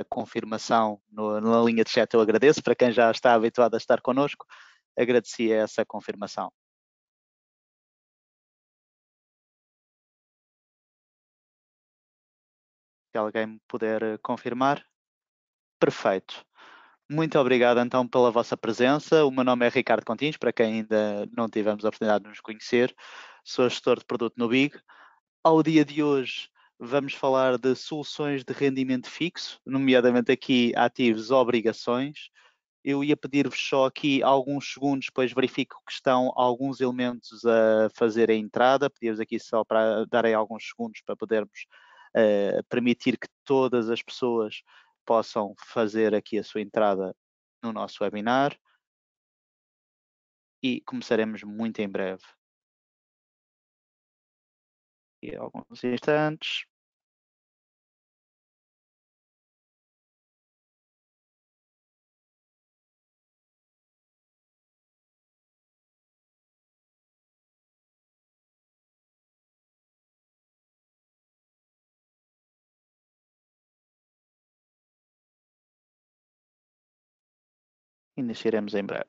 a confirmação no, na linha de chat eu agradeço, para quem já está habituado a estar connosco, agradecia essa confirmação. Se alguém me puder eh, confirmar. Perfeito. Muito obrigado então pela vossa presença. O meu nome é Ricardo Contines, para quem ainda não tivemos a oportunidade de nos conhecer, sou gestor de produto no BIG. Ao dia de hoje, vamos falar de soluções de rendimento fixo, nomeadamente aqui ativos obrigações. Eu ia pedir-vos só aqui alguns segundos, pois verifico que estão alguns elementos a fazer a entrada. Pedia-vos aqui só para darem alguns segundos para podermos uh, permitir que todas as pessoas possam fazer aqui a sua entrada no nosso webinar. E começaremos muito em breve. E alguns instantes. e nasceremos em breve.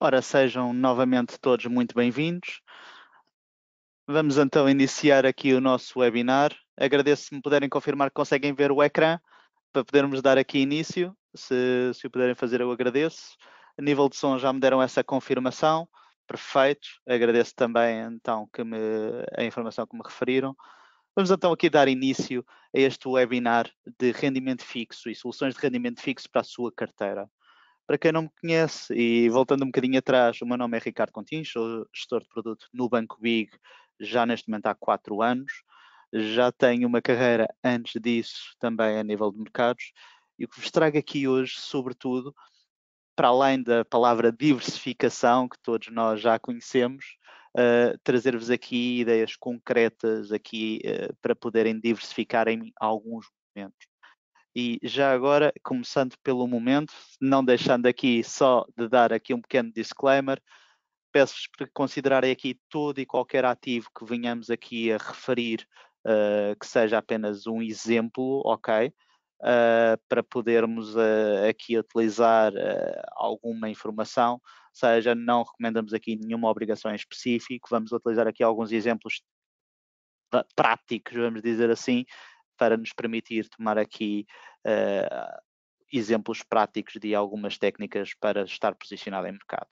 Ora, sejam novamente todos muito bem-vindos. Vamos então iniciar aqui o nosso webinar. Agradeço se me puderem confirmar que conseguem ver o ecrã para podermos dar aqui início. Se, se o puderem fazer, eu agradeço. A nível de som já me deram essa confirmação. Perfeito. Agradeço também então que me, a informação que me referiram. Vamos então aqui dar início a este webinar de rendimento fixo e soluções de rendimento fixo para a sua carteira. Para quem não me conhece, e voltando um bocadinho atrás, o meu nome é Ricardo Contins, sou gestor de produto no Banco Big já neste momento há quatro anos. Já tenho uma carreira antes disso também a nível de mercados. E o que vos trago aqui hoje, sobretudo, para além da palavra diversificação, que todos nós já conhecemos, uh, trazer-vos aqui ideias concretas aqui uh, para poderem diversificar em alguns momentos. E já agora, começando pelo momento, não deixando aqui só de dar aqui um pequeno disclaimer, peço-vos para considerarem aqui todo e qualquer ativo que venhamos aqui a referir uh, que seja apenas um exemplo, ok? Uh, para podermos uh, aqui utilizar alguma informação, ou seja, não recomendamos aqui nenhuma obrigação em específico, vamos utilizar aqui alguns exemplos práticos, vamos dizer assim, para nos permitir tomar aqui uh, exemplos práticos de algumas técnicas para estar posicionado em mercado.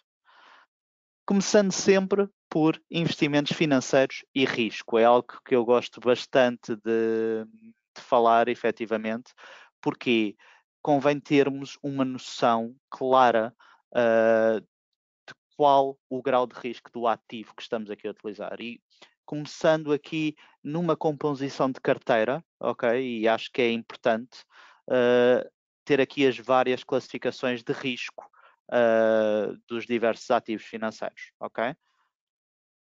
Começando sempre por investimentos financeiros e risco. É algo que eu gosto bastante de, de falar, efetivamente, porque convém termos uma noção clara uh, de qual o grau de risco do ativo que estamos aqui a utilizar. E começando aqui numa composição de carteira, ok? E acho que é importante uh, ter aqui as várias classificações de risco uh, dos diversos ativos financeiros, ok?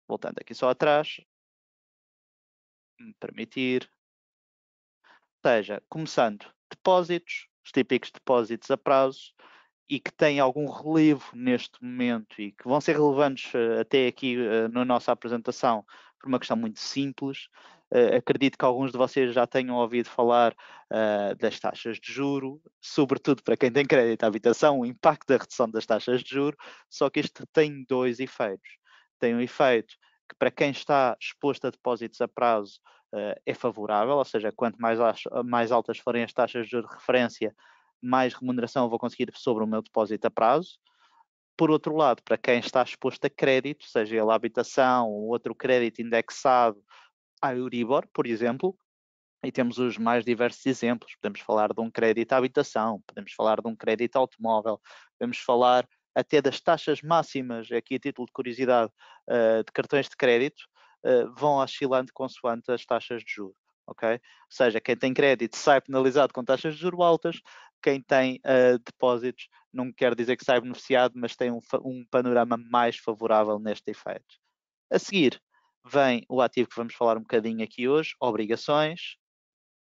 Voltando aqui só atrás, permitir. Ou seja, começando, depósitos, os típicos depósitos a prazo, e que têm algum relevo neste momento e que vão ser relevantes eh, até aqui uh, na nossa apresentação, por uma questão muito simples. Uh, acredito que alguns de vocês já tenham ouvido falar uh, das taxas de juro, sobretudo para quem tem crédito à habitação, o impacto da redução das taxas de juro, só que isto tem dois efeitos. Tem um efeito que para quem está exposto a depósitos a prazo uh, é favorável, ou seja, quanto mais, mais altas forem as taxas de juros de referência, mais remuneração eu vou conseguir sobre o meu depósito a prazo. Por outro lado, para quem está exposto a crédito, seja ele a habitação ou outro crédito indexado à Euribor, por exemplo, e temos os mais diversos exemplos. Podemos falar de um crédito à habitação, podemos falar de um crédito automóvel, podemos falar até das taxas máximas, aqui a título de curiosidade, eh, de cartões de crédito, eh, vão oscilando consoante as taxas de juros. Okay? Ou seja, quem tem crédito sai penalizado com taxas de juros altas, quem tem uh, depósitos não quer dizer que sai beneficiado, mas tem um, um panorama mais favorável neste efeito. A seguir vem o ativo que vamos falar um bocadinho aqui hoje, obrigações,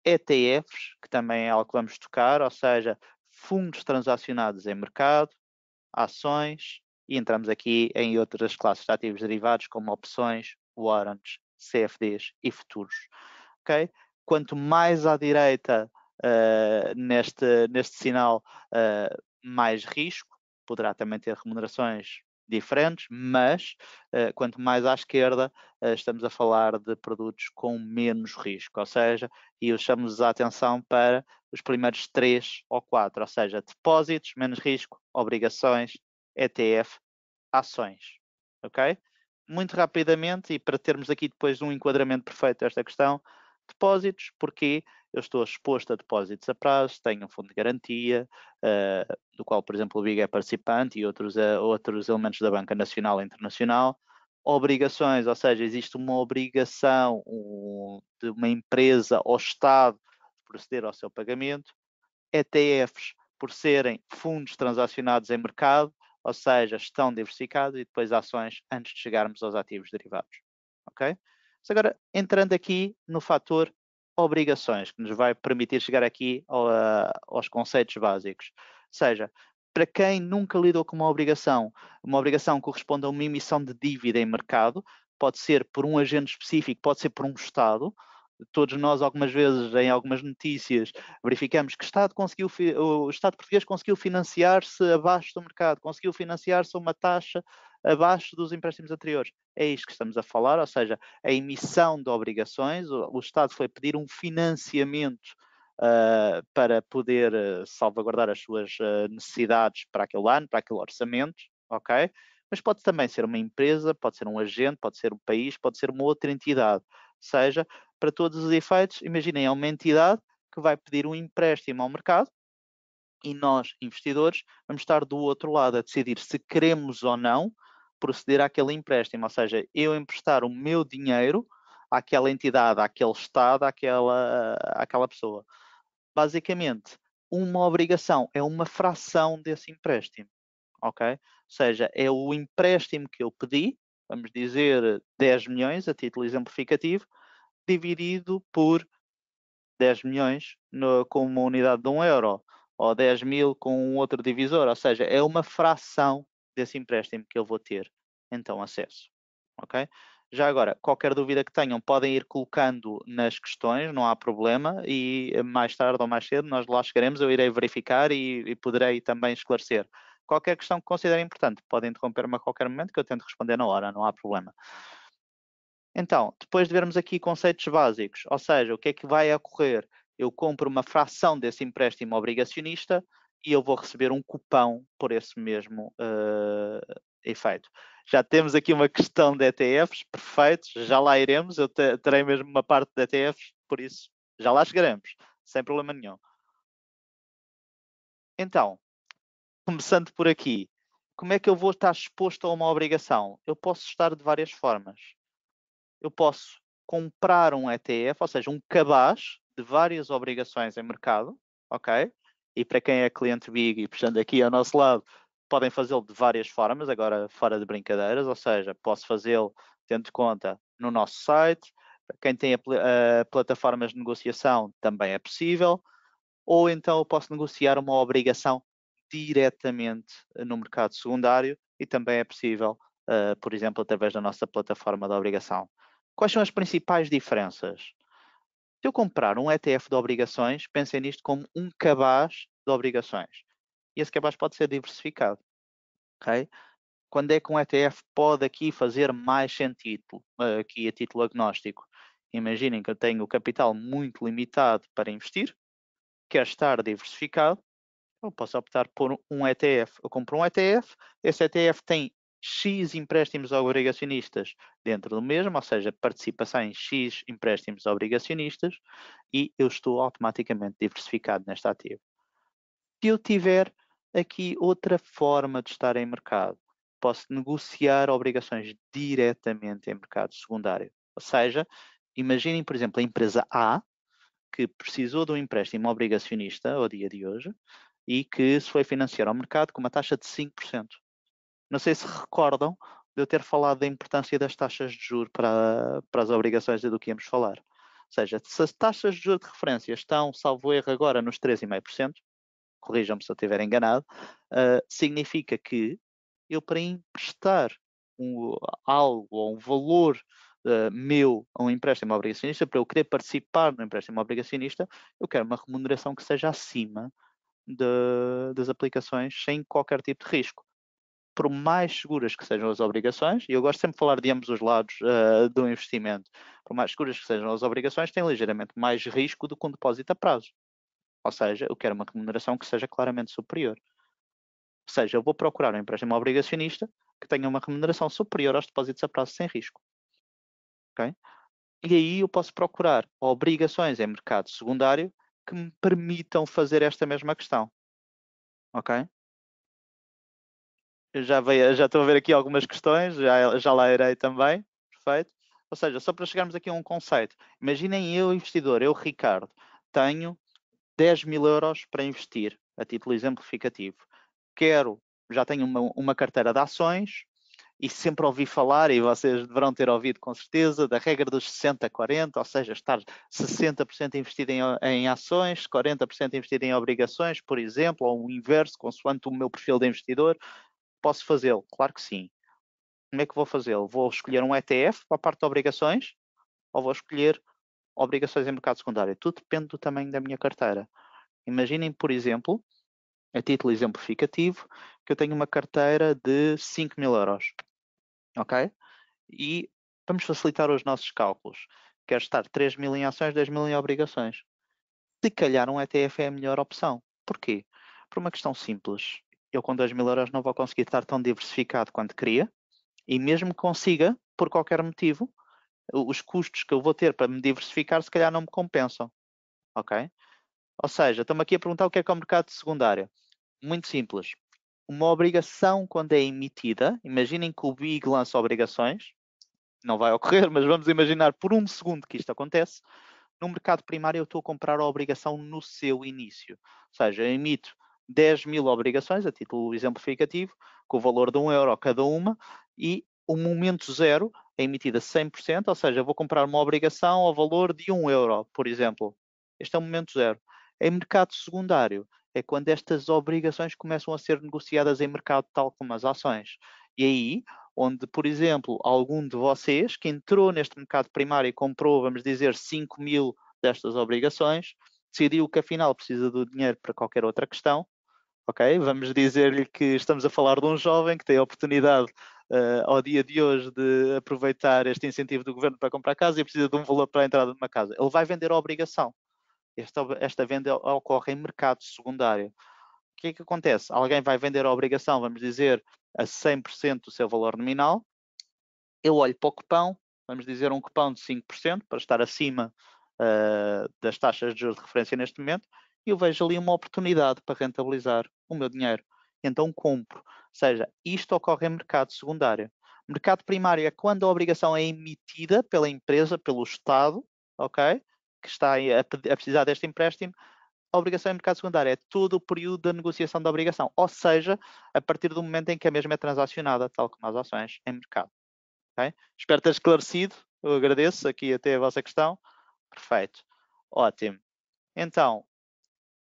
ETFs, que também é algo que vamos tocar, ou seja, fundos transacionados em mercado, ações, e entramos aqui em outras classes de ativos derivados, como opções, warrants, CFDs e futuros. Okay? Quanto mais à direita uh, neste, neste sinal uh, mais risco, poderá também ter remunerações diferentes, mas uh, quanto mais à esquerda, uh, estamos a falar de produtos com menos risco, ou seja, e chamamos a atenção para os primeiros três ou quatro, ou seja, depósitos, menos risco, obrigações, ETF, ações, ok? Muito rapidamente, e para termos aqui depois um enquadramento perfeito desta questão, Depósitos, porque eu estou exposto a depósitos a prazo, tenho um fundo de garantia, uh, do qual, por exemplo, o BIG é participante e outros, uh, outros elementos da Banca Nacional e Internacional. Obrigações, ou seja, existe uma obrigação um, de uma empresa ou Estado de proceder ao seu pagamento. ETFs, por serem fundos transacionados em mercado, ou seja, estão diversificados e depois ações antes de chegarmos aos ativos derivados. ok? Mas agora, entrando aqui no fator obrigações, que nos vai permitir chegar aqui ao, aos conceitos básicos. Ou seja, para quem nunca lidou com uma obrigação, uma obrigação corresponde a uma emissão de dívida em mercado, pode ser por um agente específico, pode ser por um Estado. Todos nós, algumas vezes, em algumas notícias, verificamos que o Estado, conseguiu, o Estado português conseguiu financiar-se abaixo do mercado, conseguiu financiar-se a uma taxa abaixo dos empréstimos anteriores. É isto que estamos a falar, ou seja, a emissão de obrigações, o, o Estado foi pedir um financiamento uh, para poder uh, salvaguardar as suas uh, necessidades para aquele ano, para aquele orçamento, ok? Mas pode também ser uma empresa, pode ser um agente, pode ser um país, pode ser uma outra entidade. Seja, para todos os efeitos, imaginem, é uma entidade que vai pedir um empréstimo ao mercado, e nós, investidores, vamos estar do outro lado a decidir se queremos ou não proceder àquele empréstimo, ou seja, eu emprestar o meu dinheiro àquela entidade, àquele Estado, àquela, àquela pessoa. Basicamente, uma obrigação é uma fração desse empréstimo, ok? Ou seja, é o empréstimo que eu pedi, vamos dizer 10 milhões, a título exemplificativo, dividido por 10 milhões no, com uma unidade de 1 um euro, ou 10 mil com um outro divisor, ou seja, é uma fração desse empréstimo que eu vou ter então acesso. Ok? Já agora, qualquer dúvida que tenham, podem ir colocando nas questões, não há problema, e eh, mais tarde ou mais cedo nós lá chegaremos, eu irei verificar e, e poderei também esclarecer. Qualquer questão que considerem importante, podem interromper-me a qualquer momento que eu tento responder na hora, não há problema. Então, depois de vermos aqui conceitos básicos, ou seja, o que é que vai ocorrer? Eu compro uma fração desse empréstimo obrigacionista e eu vou receber um cupão por esse mesmo uh, efeito. Já temos aqui uma questão de ETFs, perfeito, já lá iremos, eu terei mesmo uma parte de ETFs, por isso já lá chegaremos, sem problema nenhum. Então, começando por aqui, como é que eu vou estar exposto a uma obrigação? Eu posso estar de várias formas. Eu posso comprar um ETF, ou seja, um cabaz de várias obrigações em mercado, ok? E para quem é cliente big e puxando aqui ao nosso lado, podem fazê-lo de várias formas, agora fora de brincadeiras, ou seja, posso fazê-lo tendo conta no nosso site, quem tem a, a, plataformas de negociação também é possível, ou então eu posso negociar uma obrigação diretamente no mercado secundário e também é possível, uh, por exemplo, através da nossa plataforma de obrigação. Quais são as principais diferenças? Se eu comprar um ETF de obrigações, pensem nisto como um cabaz de obrigações e esse capaz pode ser diversificado. Okay? Quando é que um ETF pode aqui fazer mais sentido, eh, aqui a título agnóstico? Imaginem que eu tenho o capital muito limitado para investir, quer estar diversificado, eu posso optar por um ETF. Eu compro um ETF, esse ETF tem X empréstimos obrigacionistas dentro do mesmo, ou seja, participação em X empréstimos obrigacionistas e eu estou automaticamente diversificado neste ativo. Se eu tiver aqui outra forma de estar em mercado. Posso negociar obrigações diretamente em mercado secundário. Ou seja, imaginem, por exemplo, a empresa A, que precisou de um empréstimo obrigacionista ao dia de hoje e que se foi financiar ao mercado com uma taxa de 5%. Não sei se recordam de eu ter falado da importância das taxas de juros para, para as obrigações de do que íamos falar. Ou seja, se as taxas de juros de referência estão, salvo erro, agora nos 3,5%, corrijam-me se eu estiver enganado, uh, significa que eu para emprestar um, algo ou um valor uh, meu a um empréstimo obrigacionista, para eu querer participar no empréstimo obrigacionista, eu quero uma remuneração que seja acima de, das aplicações sem qualquer tipo de risco. Por mais seguras que sejam as obrigações, e eu gosto sempre de falar de ambos os lados uh, do investimento, por mais seguras que sejam as obrigações, tem ligeiramente mais risco do que um depósito a prazo. Ou seja, eu quero uma remuneração que seja claramente superior. Ou seja, eu vou procurar um empréstimo obrigacionista que tenha uma remuneração superior aos depósitos a prazo sem risco. Okay? E aí eu posso procurar obrigações em mercado secundário que me permitam fazer esta mesma questão. Ok? já, veio, já estou a ver aqui algumas questões, já, já lá irei também. Perfeito. Ou seja, só para chegarmos aqui a um conceito. Imaginem eu, investidor, eu, Ricardo, tenho 10 mil euros para investir, a título exemplificativo. Quero, já tenho uma, uma carteira de ações e sempre ouvi falar, e vocês deverão ter ouvido com certeza, da regra dos 60-40, ou seja, estar 60% investido em, em ações, 40% investido em obrigações, por exemplo, ou o inverso, consoante o meu perfil de investidor. Posso fazê-lo? Claro que sim. Como é que vou fazê-lo? Vou escolher um ETF para a parte de obrigações ou vou escolher obrigações em mercado secundário. Tudo depende do tamanho da minha carteira. Imaginem, por exemplo, a título exemplificativo, que eu tenho uma carteira de 5 mil euros. Ok? E vamos facilitar os nossos cálculos. Quero estar 3 mil em ações, 10 mil em obrigações. Se calhar um ETF é a melhor opção. Porquê? Por uma questão simples. Eu com 2 mil euros não vou conseguir estar tão diversificado quanto queria. E mesmo que consiga, por qualquer motivo, os custos que eu vou ter para me diversificar se calhar não me compensam. Ok? Ou seja, estamos aqui a perguntar o que é que é o mercado secundário. Muito simples. Uma obrigação, quando é emitida, imaginem que o BIG lança obrigações, não vai ocorrer, mas vamos imaginar por um segundo que isto acontece. No mercado primário, eu estou a comprar a obrigação no seu início. Ou seja, eu emito 10 mil obrigações, a título exemplificativo, com o valor de 1 um euro cada uma, e o momento zero é emitida 100%, ou seja, vou comprar uma obrigação ao valor de 1 euro, por exemplo. Este é o momento zero. Em mercado secundário, é quando estas obrigações começam a ser negociadas em mercado, tal como as ações. E aí, onde, por exemplo, algum de vocês que entrou neste mercado primário e comprou, vamos dizer, 5 mil destas obrigações, decidiu que afinal precisa do dinheiro para qualquer outra questão, ok? Vamos dizer-lhe que estamos a falar de um jovem que tem a oportunidade uh, ao dia de hoje de aproveitar este incentivo do governo para comprar casa e precisa de um valor para a entrada de uma casa. Ele vai vender a obrigação. Esta, esta venda ocorre em mercado secundário. O que é que acontece? Alguém vai vender a obrigação, vamos dizer, a 100% do seu valor nominal. Eu olho para o cupão, vamos dizer um cupão de 5%, para estar acima uh, das taxas de juros de referência neste momento, e eu vejo ali uma oportunidade para rentabilizar o meu dinheiro. Então compro seja, isto ocorre em mercado secundário. Mercado primário é quando a obrigação é emitida pela empresa, pelo Estado, ok? Que está a, precisar deste empréstimo. A obrigação em mercado secundário é todo o período da negociação da obrigação, ou seja, a partir do momento em que a mesma é transacionada, tal como as ações em mercado. Okay? Espero ter esclarecido, eu agradeço aqui até a vossa questão. Perfeito, ótimo. Então,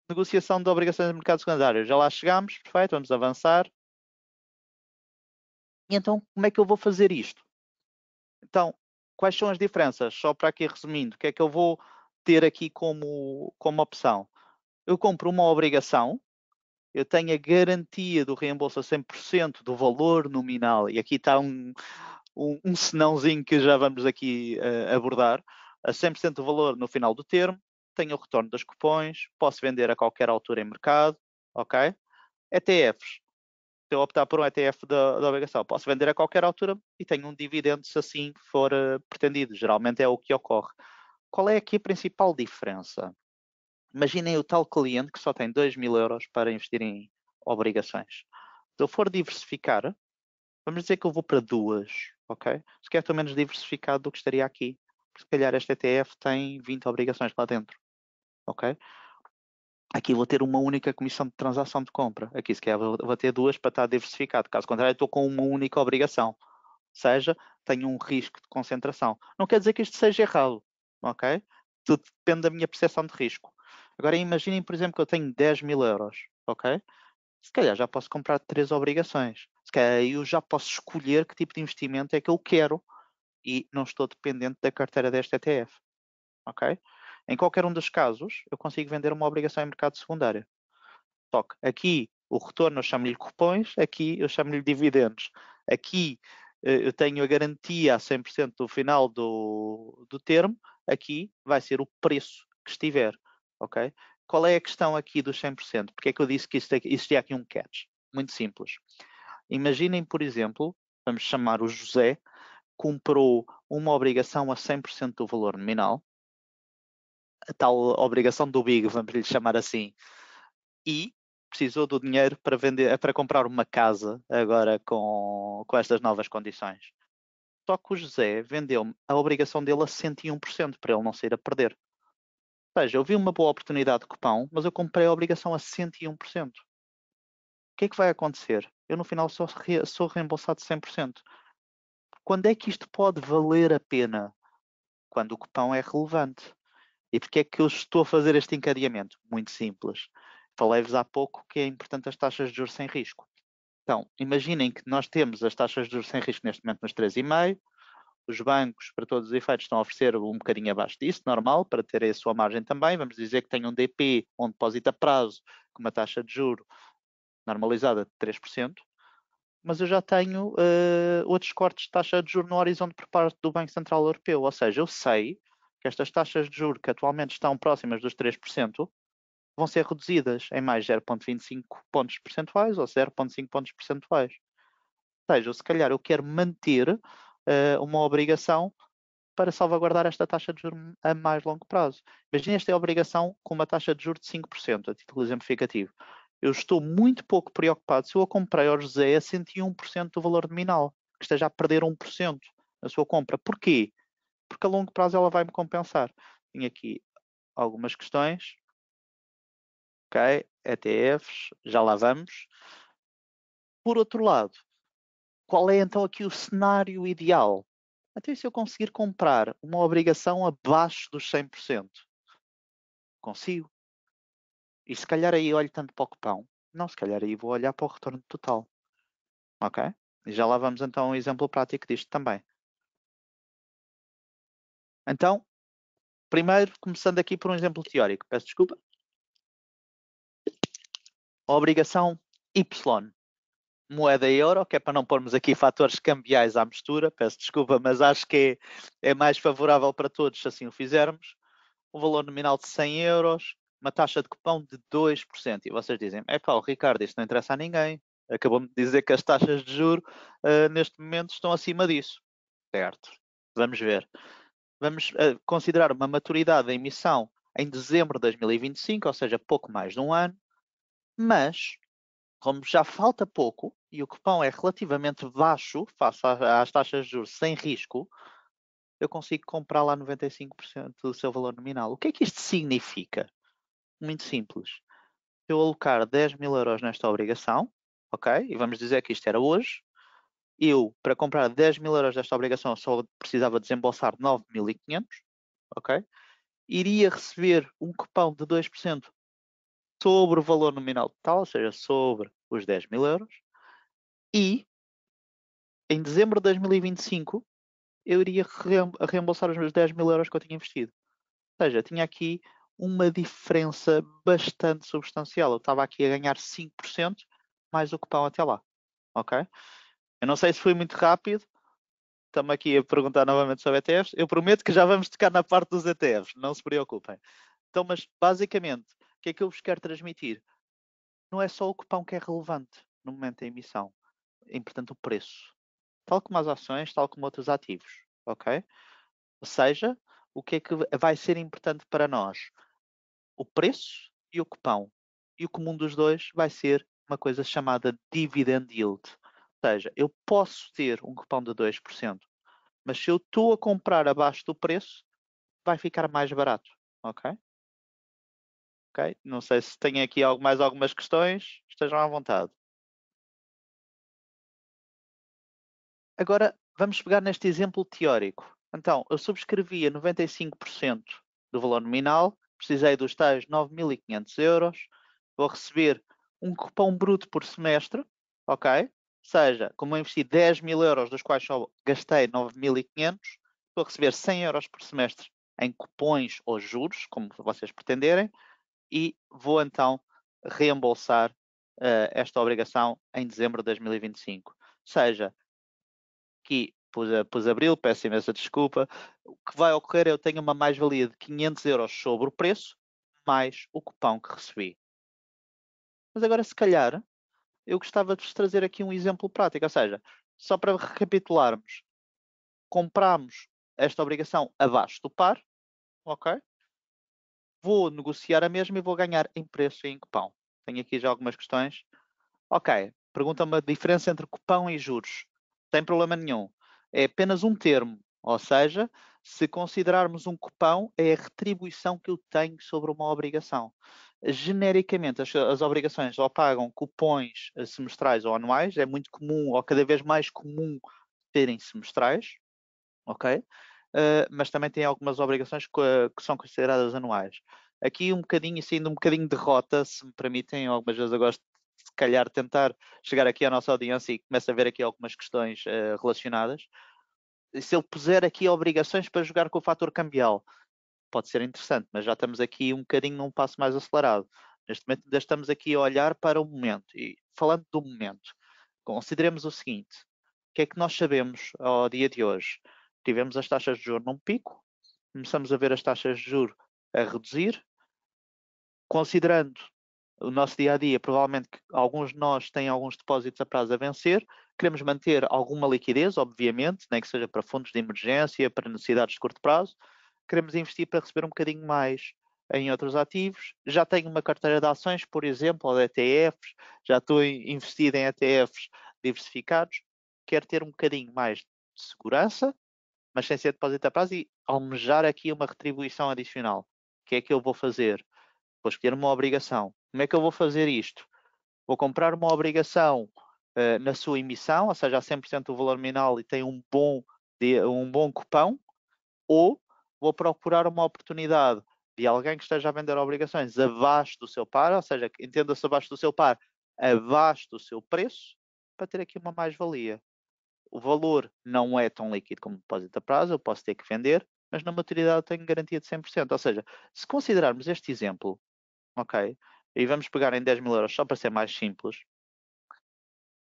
negociação de obrigações em mercado secundário, já lá chegámos, perfeito, vamos avançar. Então, como é que eu vou fazer isto? Então, quais são as diferenças? Só para aqui resumindo, o que é que eu vou ter aqui como, como opção? Eu compro uma obrigação, eu tenho a garantia do reembolso a 100% do valor nominal, e aqui está um, um, um senãozinho que já vamos aqui uh, abordar, a 100% do valor no final do termo, tenho o retorno dos cupons, posso vender a qualquer altura em mercado, ok? ETFs, se eu optar por um ETF da, da obrigação, posso vender a qualquer altura e tenho um dividendo se assim for uh, pretendido. Geralmente é o que ocorre. Qual é aqui a principal diferença? Imaginem o tal cliente que só tem 2 mil euros para investir em obrigações. Se eu for diversificar, vamos dizer que eu vou para duas, ok? Se quer estou menos diversificado do que estaria aqui. Se calhar este ETF tem 20 obrigações lá dentro, ok? Aqui vou ter uma única comissão de transação de compra. Aqui, se calhar, vou, vou ter duas para estar diversificado. Caso contrário, estou com uma única obrigação. Ou seja, tenho um risco de concentração. Não quer dizer que isto seja errado, ok? Tudo depende da minha percepção de risco. Agora, imaginem, por exemplo, que eu tenho 10 mil euros, ok? Se calhar já posso comprar três obrigações. Se calhar eu já posso escolher que tipo de investimento é que eu quero e não estou dependente da carteira deste ETF, ok? Em qualquer um dos casos, eu consigo vender uma obrigação em mercado secundário. Só que aqui o retorno eu chamo-lhe cupões, aqui eu chamo-lhe dividendos. Aqui eh, eu tenho a garantia a 100% do final do, do termo, aqui vai ser o preço que estiver, ok? Qual é a questão aqui dos 100%? Porque é que eu disse que existia é é aqui um catch? Muito simples. Imaginem, por exemplo, vamos chamar o José, comprou uma obrigação a 100% do valor nominal, a tal obrigação do Big, vamos lhe chamar assim, e precisou do dinheiro para vender, para comprar uma casa agora com, com estas novas condições. Só que o José vendeu a obrigação dele a 101% para ele não sair a perder. Ou seja, eu vi uma boa oportunidade de cupão, mas eu comprei a obrigação a 101%. O que é que vai acontecer? Eu no final sou, re, sou reembolsado 100%. Quando é que isto pode valer a pena? Quando o cupão é relevante. E porquê é que eu estou a fazer este encadeamento? Muito simples. Falei-vos há pouco que é importante as taxas de juros sem risco. Então, imaginem que nós temos as taxas de juros sem risco neste momento nos 3,5%, os bancos, para todos os efeitos, estão a oferecer um bocadinho abaixo disso, normal, para ter a sua margem também. Vamos dizer que tem um DP, um depósito a prazo, com uma taxa de juro normalizada de 3%, mas eu já tenho uh, outros cortes de taxa de juro no horizonte por parte do Banco Central Europeu. Ou seja, eu sei que estas taxas de juros que atualmente estão próximas dos 3% vão ser reduzidas em mais 0,25 pontos percentuais ou 0,5 pontos percentuais. Ou seja, se calhar eu quero manter uh, uma obrigação para salvaguardar esta taxa de juros a mais longo prazo. Imagine esta é a obrigação com uma taxa de juros de 5%, a título exemplificativo. Eu estou muito pouco preocupado se eu a comprei ao José a 101% do valor nominal, que esteja a perder 1% na sua compra. Porquê? porque a longo prazo ela vai me compensar. Tenho aqui algumas questões. Ok, ETFs, já lá vamos. Por outro lado, qual é então aqui o cenário ideal? Até se eu conseguir comprar uma obrigação abaixo dos 100%. Consigo. E se calhar aí olho tanto para o cupão. Não, se calhar aí vou olhar para o retorno total. Ok? E já lá vamos então um exemplo prático disto também. Então, primeiro, começando aqui por um exemplo teórico, peço desculpa. A obrigação Y, moeda euro, que é para não pormos aqui fatores cambiais à mistura, peço desculpa, mas acho que é, é mais favorável para todos se assim o fizermos. O um valor nominal de 100 euros, uma taxa de cupão de 2%. E vocês dizem, é pá, Ricardo, isso não interessa a ninguém. Acabou-me de dizer que as taxas de juro uh, neste momento estão acima disso. Certo, vamos ver vamos uh, considerar uma maturidade da emissão em dezembro de 2025, ou seja, pouco mais de um ano, mas como já falta pouco e o cupom é relativamente baixo face às taxas de juros sem risco, eu consigo comprar lá 95% do seu valor nominal. O que é que isto significa? Muito simples. Eu alocar 10 mil euros nesta obrigação, ok? E vamos dizer que isto era hoje, eu, para comprar 10 mil euros desta obrigação, só precisava desembolsar 9.500, ok? Iria receber um cupão de 2% sobre o valor nominal total, ou seja, sobre os 10 mil euros, e em dezembro de 2025 eu iria reembolsar os meus 10 mil euros que eu tinha investido. Ou seja, tinha aqui uma diferença bastante substancial. Eu estava aqui a ganhar 5% mais o cupão até lá, ok? Eu não sei se fui muito rápido, estamos aqui a perguntar novamente sobre ETFs. Eu prometo que já vamos tocar na parte dos ETFs, não se preocupem. Então, mas basicamente, o que é que eu vos quero transmitir? Não é só o cupão que é relevante no momento da emissão, é importante o preço, tal como as ações, tal como outros ativos, ok? Ou seja, o que é que vai ser importante para nós? O preço e o cupão. E o comum dos dois vai ser uma coisa chamada dividend yield seja, eu posso ter um cupom de 2%, mas se eu estou a comprar abaixo do preço, vai ficar mais barato, ok? Ok? Não sei se tem aqui mais algumas questões, estejam à vontade. Agora, vamos pegar neste exemplo teórico. Então, eu subscrevia 95% do valor nominal, precisei dos tais 9.500 euros, vou receber um cupom bruto por semestre, ok? seja, como eu investi 10 mil euros, dos quais só gastei 9.500, estou a receber 100 euros por semestre em cupons ou juros, como vocês pretenderem, e vou então reembolsar uh, esta obrigação em dezembro de 2025. Seja, que pus, pus abril, peço imensa desculpa, o que vai ocorrer é eu tenho uma mais-valia de 500 euros sobre o preço, mais o cupão que recebi. Mas agora, se calhar, eu gostava de vos trazer aqui um exemplo prático, ou seja, só para recapitularmos, compramos esta obrigação abaixo do par, ok? Vou negociar a mesma e vou ganhar em preço e em cupão. Tenho aqui já algumas questões. Ok, pergunta-me a diferença entre cupão e juros. Tem problema nenhum. É apenas um termo, ou seja, se considerarmos um cupão, é a retribuição que eu tenho sobre uma obrigação genericamente as, as obrigações ou pagam cupons eh, semestrais ou anuais, é muito comum ou cada vez mais comum terem semestrais, ok? Uh, mas também tem algumas obrigações que, eh, que, são consideradas anuais. Aqui um bocadinho, saindo assim, um bocadinho de rota, se me permitem, algumas vezes eu gosto de, se calhar, tentar chegar aqui à nossa audiência e começo a ver aqui algumas questões uh, relacionadas. Se ele puser aqui obrigações para jogar com o fator cambial, pode ser interessante, mas já estamos aqui um bocadinho num passo mais acelerado. Neste momento ainda estamos aqui a olhar para o momento e falando do momento, consideremos o seguinte, o que é que nós sabemos ao dia de hoje? Tivemos as taxas de juros num pico, começamos a ver as taxas de juros a reduzir, considerando o nosso dia a dia, provavelmente alguns de nós têm alguns depósitos a prazo a vencer, queremos manter alguma liquidez, obviamente, nem que seja para fundos de emergência, para necessidades de curto prazo, queremos investir para receber um bocadinho mais em outros ativos. Já tenho uma carteira de ações, por exemplo, ou de ETFs, já estou investido em ETFs diversificados. Quero ter um bocadinho mais de segurança, mas sem ser depósito a prazo e almejar aqui uma retribuição adicional. O que é que eu vou fazer? Vou escolher uma obrigação. Como é que eu vou fazer isto? Vou comprar uma obrigação uh, na sua emissão, ou seja, a 100% do valor nominal e tem um bom, de, um bom cupão, ou vou procurar uma oportunidade de alguém que esteja a vender obrigações abaixo do seu par, ou seja, entenda-se abaixo do seu par, abaixo do seu preço, para ter aqui uma mais-valia. O valor não é tão líquido como o depósito a prazo, eu posso ter que vender, mas na maturidade eu tenho garantia de 100%. Ou seja, se considerarmos este exemplo, ok, e vamos pegar em 10 mil euros só para ser mais simples,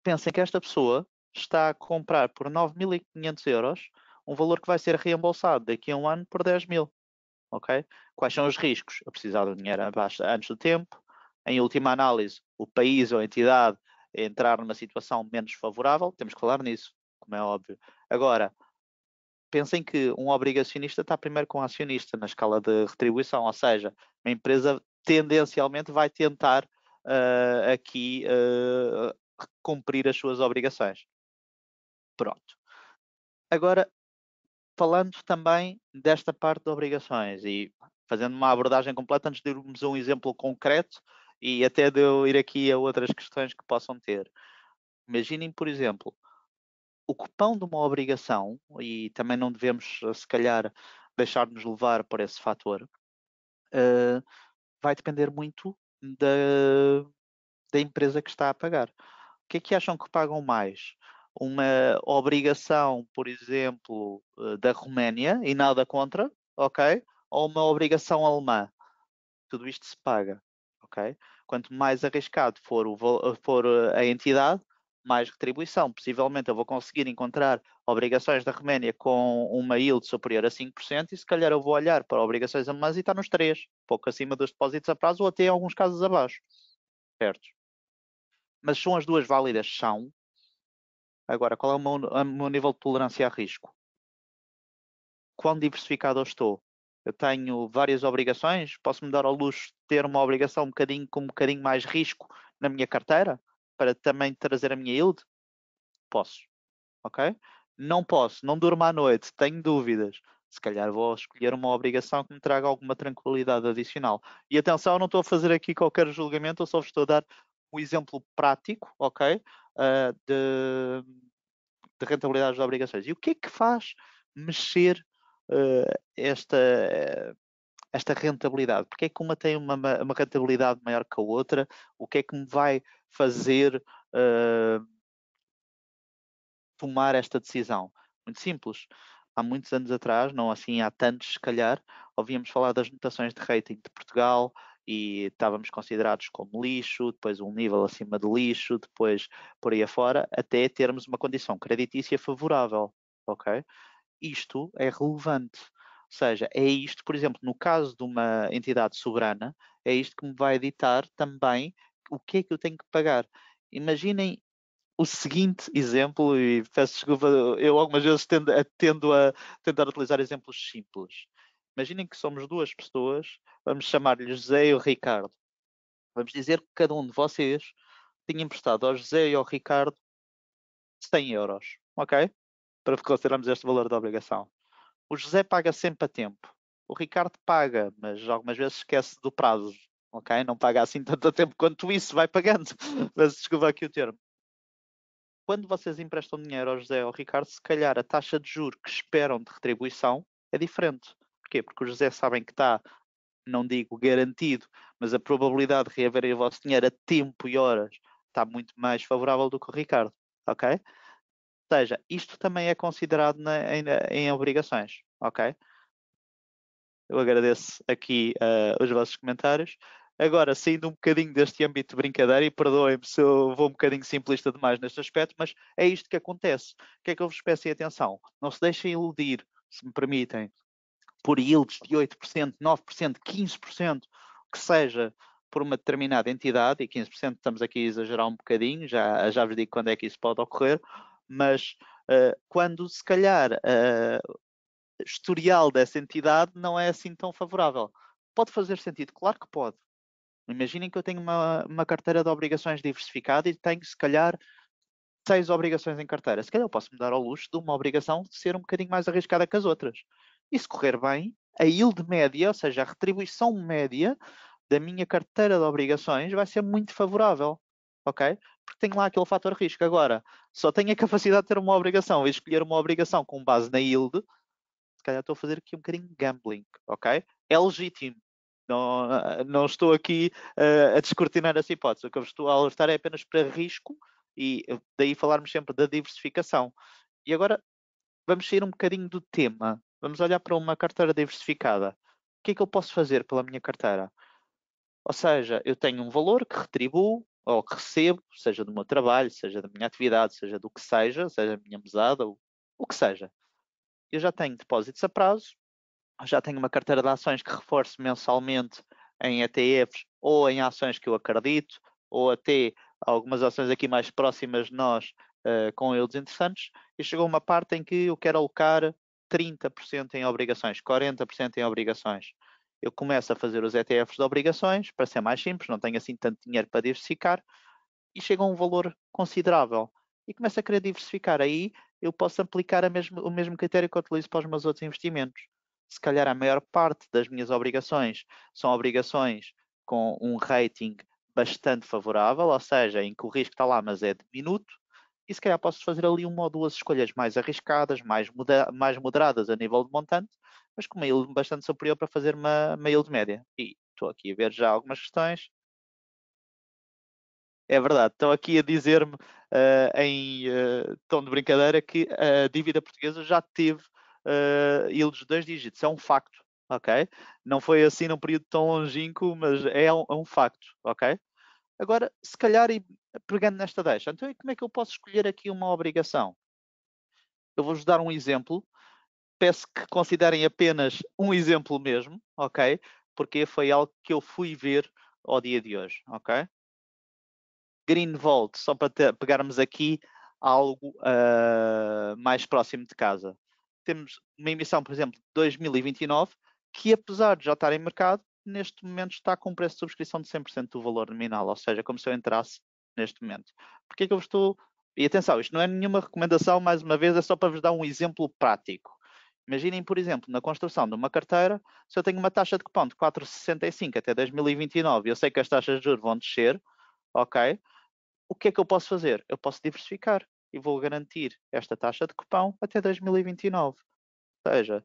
pensem que esta pessoa está a comprar por 9.500 euros um valor que vai ser reembolsado daqui a um ano por 10 mil. Okay? Quais são os riscos? A precisar do dinheiro antes do tempo. Em última análise, o país ou a entidade entrar numa situação menos favorável, temos que falar nisso, como é óbvio. Agora, pensem que um obrigacionista está primeiro com acionista na escala de retribuição, ou seja, uma empresa tendencialmente vai tentar uh, aqui uh, cumprir as suas obrigações. Pronto. Agora, falando também desta parte de obrigações e fazendo uma abordagem completa antes de irmos a um exemplo concreto e até de eu ir aqui a outras questões que possam ter. Imaginem, por exemplo, o cupão de uma obrigação, e também não devemos, se calhar, deixar-nos levar por esse fator, uh, vai depender muito da, da empresa que está a pagar. O que é que acham que pagam mais? uma obrigação, por exemplo, eh, da Roménia, e nada contra, ok? Ou uma obrigação alemã. Tudo isto se paga, ok? Quanto mais arriscado for, o, eh, for eh, a entidade, mais retribuição. Possivelmente eu vou conseguir encontrar obrigações da Roménia com uma yield superior a 5% e se calhar eu vou olhar para obrigações alemãs e está nos 3, pouco acima dos depósitos a prazo ou até em alguns casos abaixo. Certo? Mas são as duas válidas? São, Agora, qual é o meu, o meu nível de tolerância a risco? Quão diversificado eu estou? Eu tenho várias obrigações, posso-me dar ao luxo de ter uma obrigação um bocadinho com um bocadinho mais risco na minha carteira para também trazer a minha yield? Posso. Ok? Não posso, não durmo à noite, tenho dúvidas se calhar vou escolher uma obrigação que me traga alguma tranquilidade adicional. E atenção, não estou a fazer aqui qualquer julgamento, eu só vos estou a dar um exemplo prático, ok, uh, de, de das de obrigações. E o que é que faz mexer uh, esta, esta rentabilidade? Porque é que uma tem uma, uma, rentabilidade maior que a outra? O que é que me vai fazer uh, tomar esta decisão? Muito simples. Há muitos anos atrás, não assim há tantos se calhar, ouvíamos falar das notações de rating de Portugal e estávamos considerados como lixo, depois um nível acima de lixo, depois por aí afora, até termos uma condição creditícia favorável, ok? Isto é relevante. Ou seja, é isto, por exemplo, no caso de uma entidade soberana, é isto que me vai ditar também o que é que eu tenho que pagar. Imaginem o seguinte exemplo, e peço desculpa, eu algumas vezes tendo, tendo a tentar utilizar exemplos simples. Imaginem que somos duas pessoas vamos chamar-lhe José e o Ricardo. Vamos dizer que cada um de vocês tinha emprestado ao José e ao Ricardo 100 euros, ok? Para considerarmos este valor da obrigação. O José paga sempre a tempo. O Ricardo paga, mas algumas vezes esquece do prazo, ok? Não paga assim tanto a tempo quanto isso, vai pagando. mas desculpa aqui o termo. Quando vocês emprestam dinheiro ao José ou ao Ricardo, se calhar a taxa de juro que esperam de retribuição é diferente. Porquê? Porque o José sabem que está não digo garantido, mas a probabilidade de reaverem o vosso dinheiro a tempo e horas está muito mais favorável do que o Ricardo, ok? Ou seja, isto também é considerado na, em, em, obrigações, ok? Eu agradeço aqui uh, os vossos comentários. Agora, saindo um bocadinho deste âmbito de brincadeira, e perdoem-me se eu vou um bocadinho simplista demais neste aspecto, mas é isto que acontece. O que é que eu vos peço em atenção? Não se deixem iludir, se me permitem, por yields de 8%, 9%, 15%, que seja por uma determinada entidade, e 15% estamos aqui a exagerar um bocadinho, já, já vos digo quando é que isso pode ocorrer, mas uh, quando se calhar uh, historial dessa entidade não é assim tão favorável. Pode fazer sentido? Claro que pode. Imaginem que eu tenho uma, uma carteira de obrigações diversificada e tenho, se calhar, seis obrigações em carteira. Se calhar eu posso me dar ao luxo de uma obrigação ser um bocadinho mais arriscada que as outras. E se correr bem, a yield média, ou seja, a retribuição média da minha carteira de obrigações vai ser muito favorável, ok? Porque tenho lá aquele fator risco. Agora, só tenho a capacidade de ter uma obrigação e escolher uma obrigação com base na yield, se calhar estou a fazer aqui um bocadinho de gambling, ok? É legítimo. Não, não estou aqui uh, a descortinar essa hipótese. O que eu vos estou a alertar é apenas para risco e eh, daí falarmos sempre da diversificação. E agora vamos sair um bocadinho do tema Vamos olhar para uma carteira diversificada. O que é que eu posso fazer pela minha carteira? Ou seja, eu tenho um valor que retribuo ou que recebo, seja do meu trabalho, seja da minha atividade, seja do que seja, seja da minha mesada, ou, o que seja. Eu já tenho depósitos a prazo, já tenho uma carteira de ações que reforço mensalmente em ETFs ou em ações que eu acredito, ou até algumas ações aqui mais próximas de nós uh, com eles interessantes, e chegou uma parte em que eu quero alocar 30% em obrigações, 40% em obrigações. Eu começo a fazer os ETFs de obrigações, para ser mais simples, não tenho assim tanto dinheiro para diversificar, e chega a um valor considerável. E começo a querer diversificar. Aí eu posso aplicar mesmo, o mesmo critério que eu utilizo para os meus outros investimentos. Se calhar a maior parte das minhas obrigações são obrigações com um rating bastante favorável, ou seja, em que o risco está lá, mas é diminuto, e se calhar posso fazer ali uma ou duas escolhas mais arriscadas, mais, mais moderadas a nível de montante, mas com uma yield bastante superior para fazer uma, uma yield média. E estou aqui a ver já algumas questões. É verdade, estão aqui a dizer-me uh, em uh, tom de brincadeira que a dívida portuguesa já teve uh, yields de dois dígitos, é um facto, ok? Não foi assim num período tão longínquo, mas é um, é um facto, ok? Agora, se calhar, e pegando nesta deixa. Então, como é que eu posso escolher aqui uma obrigação? Eu vou-vos dar um exemplo. Peço que considerem apenas um exemplo mesmo, ok? Porque foi algo que eu fui ver ao dia de hoje, ok? Vault, só para pegarmos aqui algo uh, mais próximo de casa. Temos uma emissão, por exemplo, de 2029, que apesar de já estar em mercado, neste momento está com um preço de subscrição de 100% do valor nominal, ou seja, como se eu entrasse neste momento. Porquê é que eu estou. E atenção, isto não é nenhuma recomendação, mais uma vez, é só para vos dar um exemplo prático. Imaginem, por exemplo, na construção de uma carteira, se eu tenho uma taxa de cupom de 4,65 até 2029 e eu sei que as taxas de juros vão descer, ok? O que é que eu posso fazer? Eu posso diversificar e vou garantir esta taxa de cupom até 2029. Ou seja,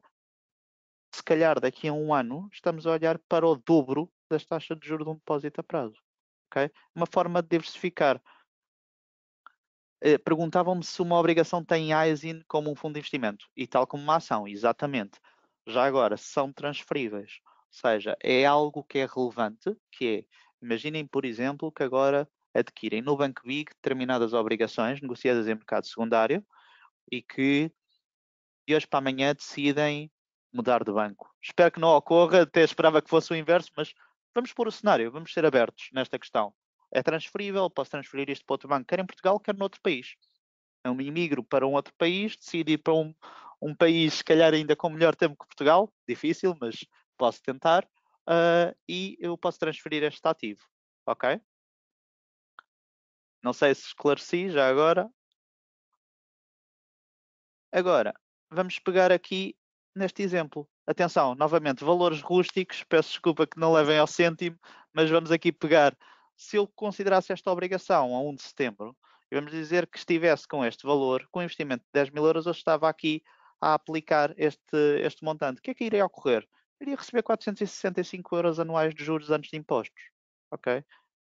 se calhar daqui a um ano estamos a olhar para o dobro das taxas de juros de um depósito a prazo. Uma forma de diversificar. Eh, perguntavam-me se uma obrigação tem ISIN como um fundo de investimento e tal como uma ação, exatamente. Já agora, são transferíveis, ou seja, é algo que é relevante, que é, imaginem, por exemplo, que agora adquirem no Banco Big determinadas obrigações negociadas em mercado secundário e que de hoje para amanhã decidem mudar de banco. Espero que não ocorra, até esperava que fosse o inverso, mas vamos pôr o cenário, vamos ser abertos nesta questão. É transferível, posso transferir isto para outro banco, quer em Portugal, quer noutro país. Eu é me imigro para um outro país, decido ir para um, um país, se calhar, ainda com melhor tempo que Portugal, difícil, mas posso tentar, uh, e eu posso transferir este ativo, ok? Não sei se esclareci já agora. Agora, vamos pegar aqui neste exemplo. Atenção, novamente, valores rústicos, peço desculpa que não levem ao cêntimo, mas vamos aqui pegar. Se eu considerasse esta obrigação a 1 de setembro, e vamos dizer que estivesse com este valor, com um investimento de 10 mil euros, eu estava aqui a aplicar este, este montante. O que é que iria ocorrer? Iria receber 465 euros anuais de juros antes de impostos. Ok?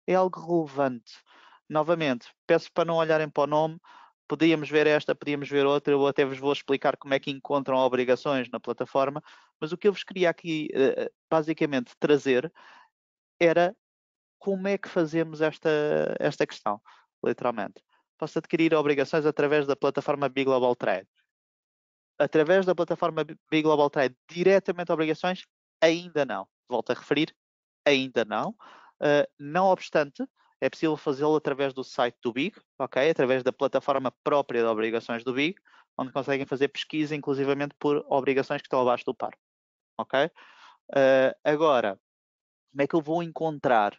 É algo relevante. Novamente, peço para não olharem para o nome, podíamos ver esta, podíamos ver outra, eu até vos vou explicar como é que encontram obrigações na plataforma, mas o que eu vos queria aqui eh, basicamente trazer era como é que fazemos esta, esta questão, literalmente. Posso adquirir obrigações através da plataforma Big Global Trade. Através da plataforma Big Global Trade, diretamente obrigações? Ainda não. Volto a referir, ainda não. Uh, não obstante, é possível fazê-lo através do site do BIG, ok? Através da plataforma própria de obrigações do BIG, onde conseguem fazer pesquisa, inclusivamente por obrigações que estão abaixo do par, ok? Uh, agora, como é que eu vou encontrar?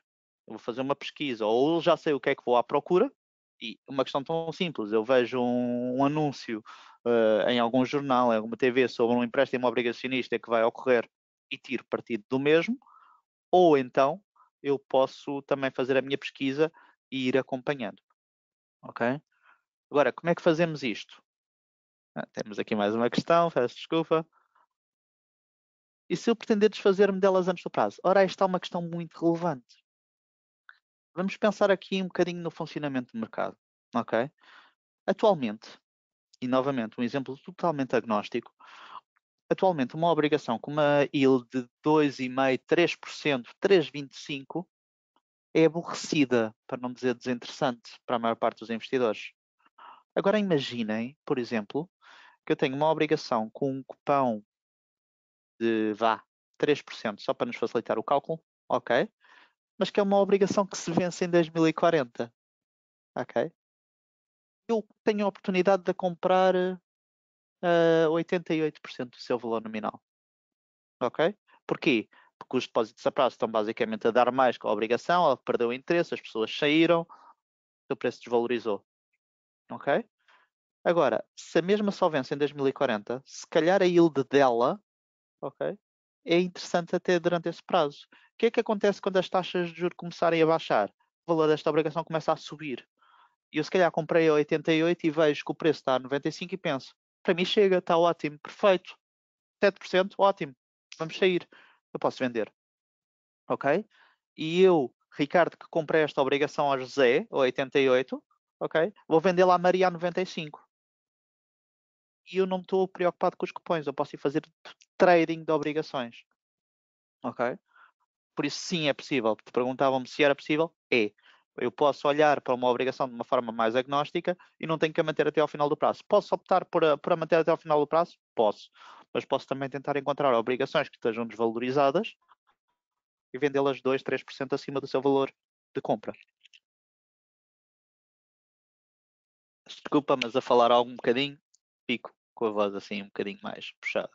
Eu vou fazer uma pesquisa, ou já sei o que é que vou à procura, e uma questão tão simples, eu vejo um, um anúncio uh, em algum jornal, em alguma TV, sobre um empréstimo obrigacionista que vai ocorrer e tiro partido do mesmo, ou então eu posso também fazer a minha pesquisa e ir acompanhando. Ok? Agora, como é que fazemos isto? Ah, temos aqui mais uma questão, peço desculpa. E se eu pretender desfazer-me delas antes do prazo? Ora, esta é uma questão muito relevante. Vamos pensar aqui um bocadinho no funcionamento do mercado. Ok? Atualmente, e novamente um exemplo totalmente agnóstico, Atualmente, uma obrigação com uma yield de 2,5%, 3%, 3,25% é aborrecida, para não dizer desinteressante, para a maior parte dos investidores. Agora imaginem, por exemplo, que eu tenho uma obrigação com um cupão de, vá, 3%, só para nos facilitar o cálculo, ok? Mas que é uma obrigação que se vence em 2040, ok? Eu tenho a oportunidade de comprar eh, uh, ah, 88% do seu valor nominal. Ok? Porquê? Porque os depósitos a prazo estão basicamente a dar mais com a obrigação, ela perdeu o interesse, as pessoas saíram, o preço desvalorizou. Ok? Agora, se a mesma solvência em 2040, se calhar a yield dela, ok? É interessante até durante esse prazo. O que é que acontece quando as taxas de juros começarem a baixar? O valor desta obrigação começa a subir. E eu se calhar comprei a 88 e vejo que o preço está a 95 e penso, para mim chega, está ótimo, perfeito. 7%, ótimo, vamos sair. Eu posso vender. Ok? E eu, Ricardo, que comprei esta obrigação a José, 88, ok? Vou vendê-la a Maria a 95. E eu não estou preocupado com os cupons, eu posso ir fazer trading de obrigações. Ok? Por isso sim é possível. Perguntavam-me se era possível. É. Eu posso olhar para uma obrigação de uma forma mais agnóstica e não tenho que a manter até ao final do prazo. Posso optar por a, por a manter até ao final do prazo? Posso. Mas posso também tentar encontrar obrigações que estejam desvalorizadas e vendê-las 2, 3% acima do seu valor de compra. Desculpa, mas a falar algo um bocadinho, fico com a voz assim um bocadinho mais puxada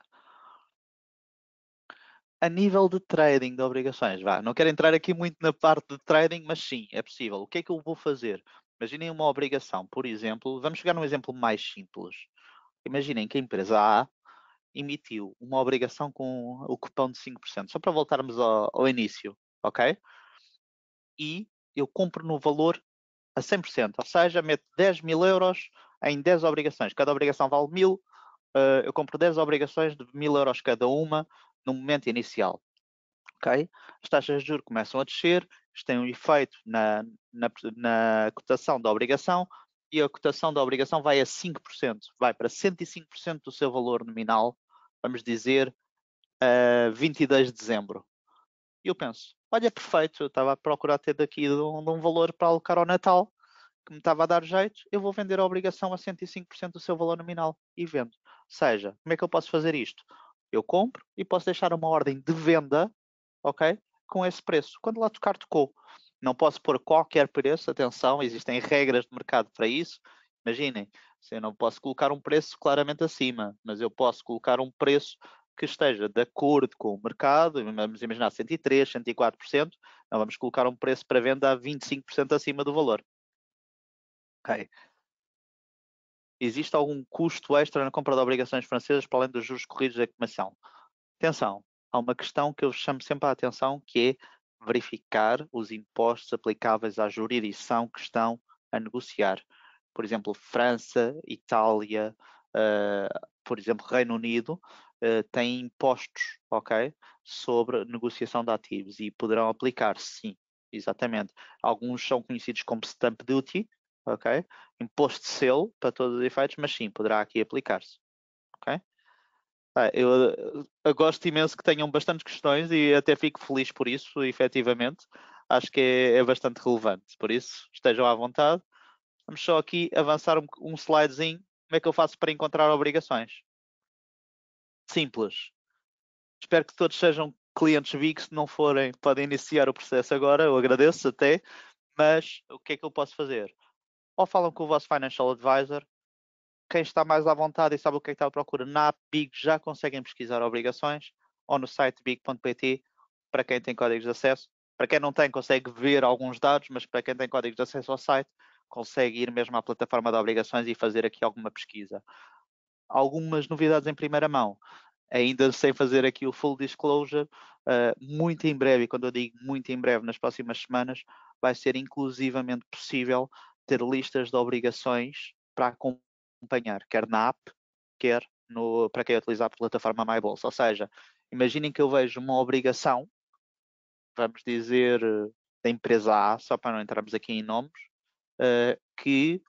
a nível de trading de obrigações, vá, não quero entrar aqui muito na parte de trading, mas sim, é possível. O que é que eu vou fazer? Imaginem uma obrigação, por exemplo, vamos chegar num exemplo mais simples. Imaginem que a empresa A emitiu uma obrigação com o cupom de 5%, só para voltarmos ao, ao início, ok? E eu compro no valor a 100%, ou seja, meto 10 mil euros em 10 obrigações. Cada obrigação vale mil, eh, eu compro 10 obrigações de mil euros cada uma, no momento inicial. Okay? As taxas de juros começam a descer, isto tem um efeito na, na, na cotação da obrigação e a cotação da obrigação vai a 5%, vai para 105% do seu valor nominal, vamos dizer, a 22 de dezembro. E eu penso, olha, perfeito, eu estava a procurar ter daqui de um, de um valor para alocar ao Natal, que me estava a dar jeito, eu vou vender a obrigação a 105% do seu valor nominal e vendo. Ou seja, como é que eu posso fazer isto? Eu compro e posso deixar uma ordem de venda, ok? Com esse preço. Quando lá tocar, tocou. Não posso pôr qualquer preço, atenção, existem regras de mercado para isso. Imaginem, eu não posso colocar um preço claramente acima, mas eu posso colocar um preço que esteja de acordo com o mercado, vamos imaginar 103, 104%, não vamos colocar um preço para venda a 25% acima do valor. Okay existe algum custo extra na compra de obrigações francesas para além dos juros corridos da comissão? Atenção, há uma questão que eu chamo sempre a atenção, que é verificar os impostos aplicáveis à jurisdição que estão a negociar. Por exemplo, França, Itália, uh, por exemplo, Reino Unido, uh, têm impostos, ok, sobre negociação de ativos e poderão aplicar, sim, exatamente. Alguns são conhecidos como stamp duty, ok? Imposto de selo para todos os efeitos, mas sim, poderá aqui aplicar-se, ok? Ah, eu, eu, gosto imenso que tenham bastantes questões e até fico feliz por isso, efetivamente. Acho que é, é bastante relevante, por isso estejam à vontade. Vamos só aqui avançar um, um slidezinho. Como é que eu faço para encontrar obrigações? Simples. Espero que todos sejam clientes Vix. se não forem, podem iniciar o processo agora, eu agradeço até, mas o que é que eu posso fazer? ou falam com o vosso financial advisor. Quem está mais à vontade e sabe o que, é que está à procura na Big já conseguem pesquisar obrigações ou no site big.pt para quem tem códigos de acesso. Para quem não tem, consegue ver alguns dados, mas para quem tem códigos de acesso ao site, consegue ir mesmo à plataforma de obrigações e fazer aqui alguma pesquisa. Algumas novidades em primeira mão. Ainda sem fazer aqui o full disclosure, uh, muito em breve, e quando eu digo muito em breve, nas próximas semanas, vai ser inclusivamente possível ter listas de obrigações para acompanhar, quer na app, quer no, para quem utilizar a plataforma MyBolsa. Ou seja, imaginem que eu vejo uma obrigação, vamos dizer, da empresa A, só para não entrarmos aqui em nomes, uh, que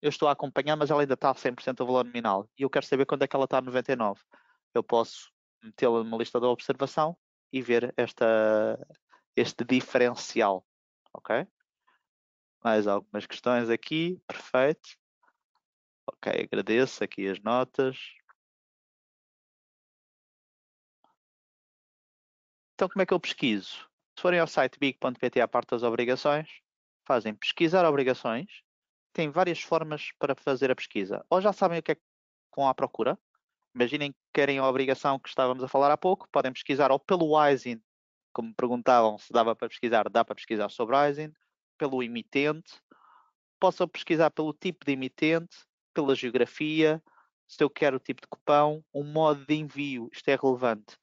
eu estou a acompanhar, mas ela ainda está a 100% do valor nominal. E eu quero saber quando é que ela está a 99. Eu posso metê-la numa lista de observação e ver esta, este diferencial, ok? Mais algumas questões aqui? Perfeito. Ok, agradeço aqui as notas. Então, como é que eu pesquiso? Se forem ao site big.pt à parte das obrigações, fazem pesquisar obrigações. Tem várias formas para fazer a pesquisa. Ou já sabem o que é com a procura. Imaginem que querem a obrigação que estávamos a falar há pouco. Podem pesquisar ou pelo ISIN, como me perguntavam se dava para pesquisar, dá para pesquisar sobre o ISIN pelo emitente, posso pesquisar pelo tipo de emitente, pela geografia, se eu quero o tipo de cupão, o modo de envio, isto é relevante.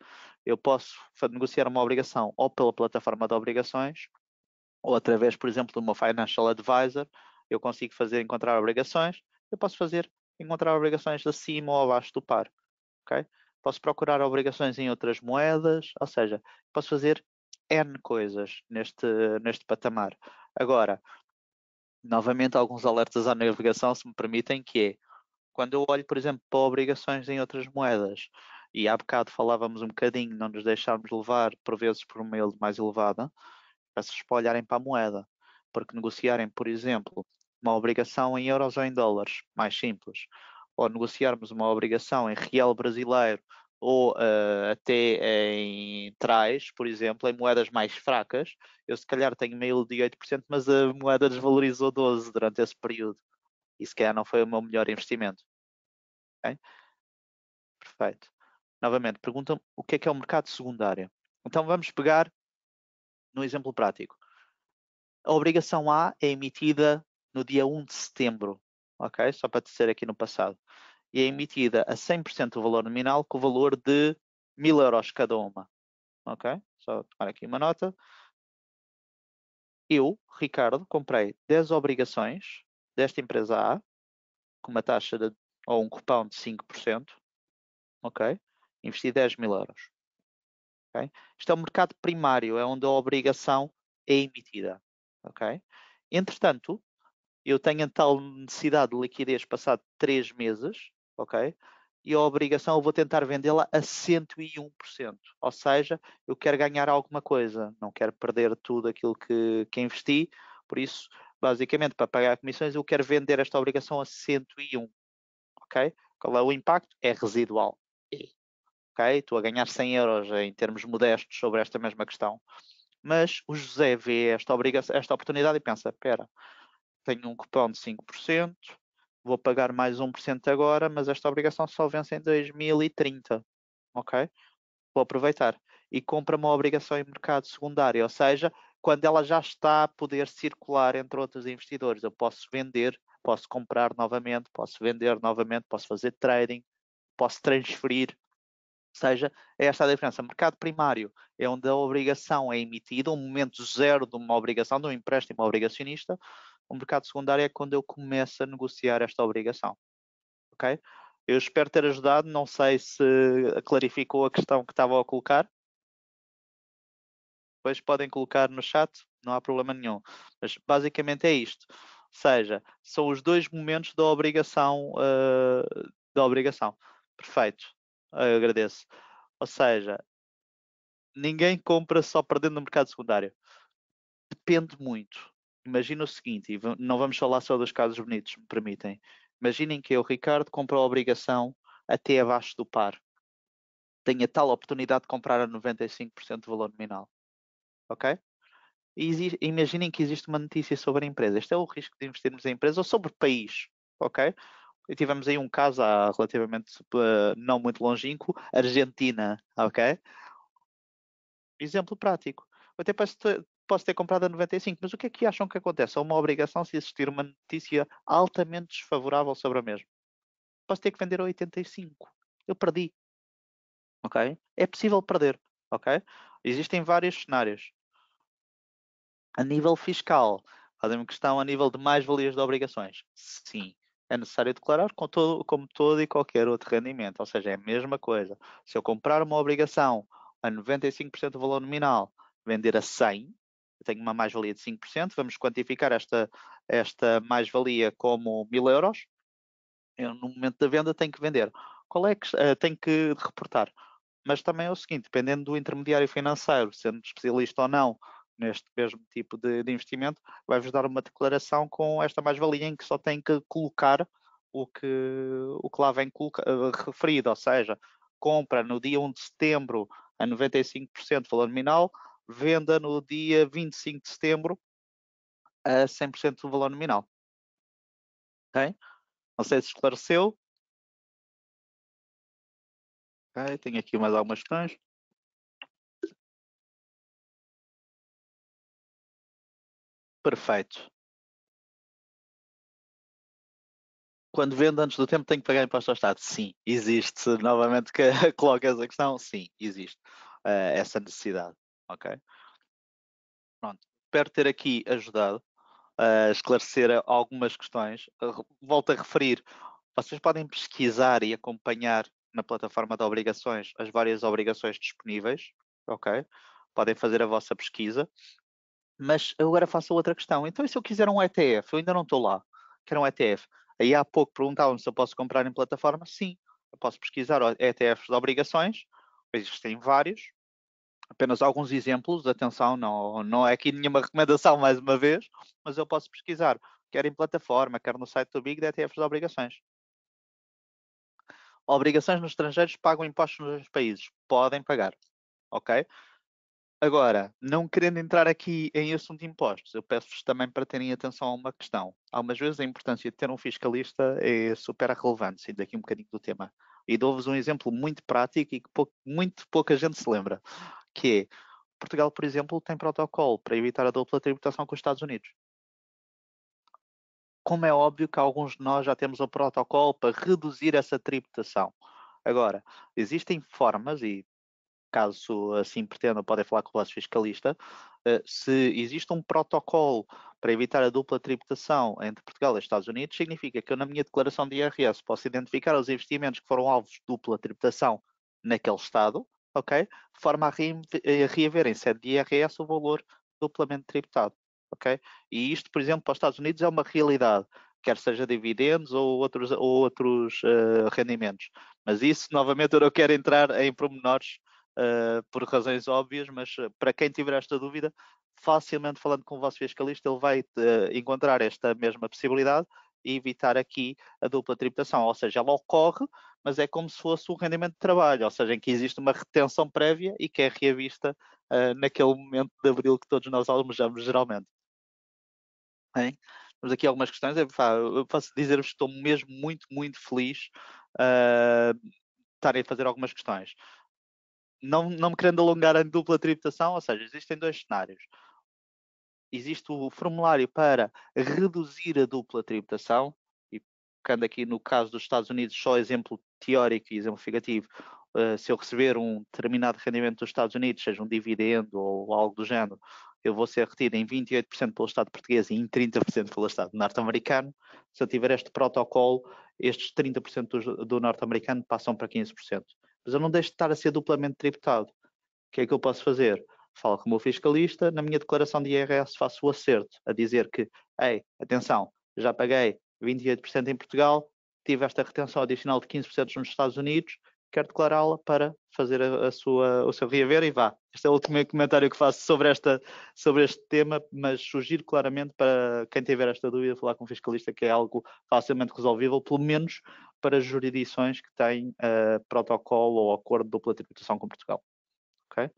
Eu posso negociar uma obrigação ou pela plataforma de obrigações, ou através, por exemplo, de uma financial advisor, eu consigo fazer encontrar obrigações, eu posso fazer encontrar obrigações acima ou abaixo do par, ok? Posso procurar obrigações em outras moedas, ou seja, posso fazer N coisas neste, neste patamar. Agora, novamente, alguns alertas à navegação, se me permitem, que é quando eu olho, por exemplo, para obrigações em outras moedas, e há bocado falávamos um bocadinho, não nos deixarmos levar, por vezes, por uma yield mais elevada, peço-vos para olharem para a moeda, porque negociarem, por exemplo, uma obrigação em euros ou em dólares, mais simples, ou negociarmos uma obrigação em real brasileiro ou uh, até em trás, por exemplo, em moedas mais fracas, eu se calhar tenho meio de 8%, mas a moeda desvalorizou 12% durante esse período. E se calhar não foi o meu melhor investimento. Okay? Perfeito. Novamente, perguntam o que é que é o mercado secundário. Então vamos pegar no exemplo prático. A obrigação A é emitida no dia 1 de setembro, ok? Só para dizer aqui no passado e é emitida a 100% do valor nominal com o valor de 1000 euros cada uma. Ok? Só tomar aqui uma nota. Eu, Ricardo, comprei 10 obrigações desta empresa A, com uma taxa de, ou um cupão de 5%. Ok? Investi 10 mil euros. Okay? Isto é o mercado primário, é onde a obrigação é emitida. Ok? Entretanto, eu tenho a tal necessidade de liquidez passado 3 meses, ok? E a obrigação eu vou tentar vendê-la a 101%. Ou seja, eu quero ganhar alguma coisa, não quero perder tudo aquilo que, que investi, por isso, basicamente, para pagar comissões, eu quero vender esta obrigação a 101. Ok? Qual é o impacto? É residual. É. Ok? Estou a ganhar 100 euros em termos modestos sobre esta mesma questão. Mas o José vê esta, obrigação, esta oportunidade e pensa: espera, tenho um cupom de 5%, vou pagar mais 1% agora, mas esta obrigação só vence em 2030, ok? Vou aproveitar. E compra uma obrigação em mercado secundário, ou seja, quando ela já está a poder circular entre outros investidores, eu posso vender, posso comprar novamente, posso vender novamente, posso fazer trading, posso transferir, ou seja, é esta a diferença. Mercado primário é onde a obrigação é emitida, um momento zero de uma obrigação, de um empréstimo obrigacionista. O mercado secundário é quando eu começo a negociar esta obrigação. Ok? Eu espero ter ajudado, não sei se clarificou a questão que estava a colocar. Depois podem colocar no chat, não há problema nenhum. Mas basicamente é isto. Ou seja, são os dois momentos da obrigação, uh, da obrigação. Perfeito. Eu agradeço. Ou seja, ninguém compra só perdendo no mercado secundário. Depende muito. Imagina o seguinte, e não vamos falar só dos casos bonitos, me permitem. Imaginem que eu, Ricardo, compro a obrigação até abaixo do par. Tenho a tal oportunidade de comprar a 95% do valor nominal. Ok? E imaginem que existe uma notícia sobre a empresa. Este é o risco de investirmos em empresa ou sobre o país. Ok? E tivemos aí um caso há relativamente uh, não muito longínquo, Argentina, ok? Exemplo prático. Eu até posso posso ter comprado a 95. Mas o que é que acham que acontece? É uma obrigação se existir uma notícia altamente desfavorável sobre a mesma. Posso ter que vender a 85. Eu perdi. Ok? É possível perder. Ok? Existem vários cenários. A nível fiscal, fazem-me questão a nível de mais-valias de obrigações. Sim é necessário declarar com todo, como todo e qualquer outro rendimento, ou seja, é a mesma coisa. Se eu comprar uma obrigação a 95% do valor nominal, vender a 100, tenho uma mais-valia de 5%, vamos quantificar esta, esta mais-valia como 1000 euros, eu, no momento da venda tenho que vender. Qual é que uh, tenho que reportar? Mas também é o seguinte, dependendo do intermediário financeiro, sendo especialista ou não neste mesmo tipo de, de investimento, vai-vos dar uma declaração com esta mais-valia em que só tem que colocar o que, o que lá vem coloca, uh, referido, ou seja, compra no dia 1 de setembro a 95% valor nominal, venda no dia 25 de setembro a 100% do valor nominal. Ok? Não sei se esclareceu. Ok, tenho aqui mais algumas questões. Perfeito. Quando vendo antes do tempo, tenho que pagar imposto ao Estado? Sim, existe. Novamente que coloca essa questão, sim, existe uh, essa necessidade ok? Pronto, espero ter aqui ajudado a esclarecer algumas questões. Eh, volto a referir, vocês podem pesquisar e acompanhar na plataforma de obrigações as várias obrigações disponíveis, ok? Podem fazer a vossa pesquisa. Mas eu agora faço outra questão. Então, e se eu quiser um ETF? Eu ainda não estou lá. Quero um ETF. Aí há pouco perguntavam se eu posso comprar em plataforma. Sim, eu posso pesquisar ETFs de obrigações. Existem vários apenas alguns exemplos, atenção, não, não é aqui nenhuma recomendação mais uma vez, mas eu posso pesquisar, quer em plataforma, quer no site do Big Data e as obrigações. Obrigações nos estrangeiros pagam impostos nos países, podem pagar, ok? Agora, não querendo entrar aqui em assunto de impostos, eu peço-vos também para terem atenção a uma questão. Algumas vezes a importância de ter um fiscalista é super relevante, saindo aqui um bocadinho do tema. E dou-vos um exemplo muito prático e que pouco, muito pouca gente se lembra que é, Portugal, por exemplo, tem protocolo para evitar a dupla tributação com os Estados Unidos. Como é óbvio que alguns de nós já temos um protocolo para reduzir essa tributação. Agora, existem formas, e caso assim pretendam, podem falar com o vosso fiscalista, eh, se existe um protocolo para evitar a dupla tributação entre Portugal e Estados Unidos, significa que eu, na minha declaração de IRS, posso identificar os investimentos que foram alvos de dupla tributação naquele Estado ok? De forma a, reaverem se é de IRS o valor duplamente tributado, ok? E isto, por exemplo, para os Estados Unidos é uma realidade, quer seja dividendos ou outros, ou outros uh, rendimentos. Mas isso, novamente, eu não quero entrar em pormenores uh, por razões óbvias, mas eh, para quem tiver esta dúvida, facilmente falando com o vosso fiscalista, ele vai uh, encontrar esta mesma possibilidade e evitar aqui a dupla tributação. Ou seja, ela ocorre, mas é como se fosse o rendimento de trabalho, ou seja, em que existe uma retenção prévia e que é revista uh, naquele momento de abril que todos nós almejamos geralmente. Hein? Temos aqui algumas questões. Eu posso dizer-vos que estou mesmo muito, muito feliz uh, ah, de estarem a fazer algumas questões. Não, não me querendo alongar a dupla tributação, ou seja, existem dois cenários existe o formulário para reduzir a dupla tributação, e ficando aqui no caso dos Estados Unidos, só exemplo teórico e exemplificativo, uh, eh, se eu receber um determinado rendimento dos Estados Unidos, seja um dividendo ou algo do género, eu vou ser retido em 28% pelo Estado português e em 30% pelo Estado norte-americano. Se eu tiver este protocolo, estes 30% do, do norte-americano passam para 15%. Mas eu não deixo de estar a ser duplamente tributado. O que é que eu posso fazer? falo com o meu fiscalista, na minha declaração de IRS faço o acerto a dizer que, ei, atenção, já paguei 28% em Portugal, tive esta retenção adicional de 15% nos Estados Unidos, quero declará-la para fazer a, a, sua, o seu reaver e vá. Este é o último comentário que faço sobre, esta, sobre este tema, mas sugiro claramente para quem tiver esta dúvida falar com o fiscalista que é algo facilmente resolvível, pelo menos para jurisdições que têm uh, protocolo ou acordo de dupla tributação com Portugal. Okay?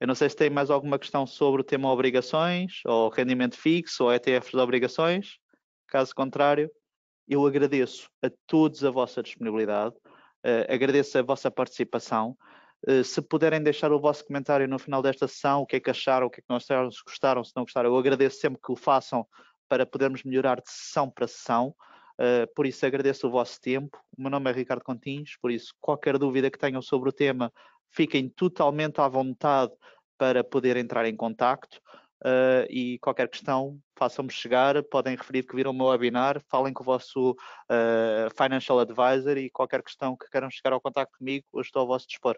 Eu não sei se tem mais alguma questão sobre o tema obrigações, ou rendimento fixo, ou ETFs de obrigações. Caso contrário, eu agradeço a todos a vossa disponibilidade, uh, agradeço a vossa participação. Uh, se puderem deixar o vosso comentário no final desta sessão, o que é que acharam, o que é que não acharam, se gostaram, se não gostaram, eu agradeço sempre que o façam para podermos melhorar de sessão para sessão. Uh, por isso agradeço o vosso tempo. O meu nome é Ricardo Contins, por isso qualquer dúvida que tenham sobre o tema fiquem totalmente à vontade para poder entrar em contacto uh, e qualquer questão façam-me chegar, podem referir que viram o meu webinar, falem com o vosso uh, financial advisor e qualquer questão que queiram chegar ao contacto comigo, eu estou ao vosso dispor.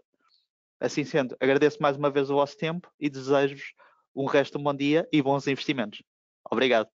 Assim sendo, agradeço mais uma vez o vosso tempo e desejo-vos um resto de um bom dia e bons investimentos. Obrigado.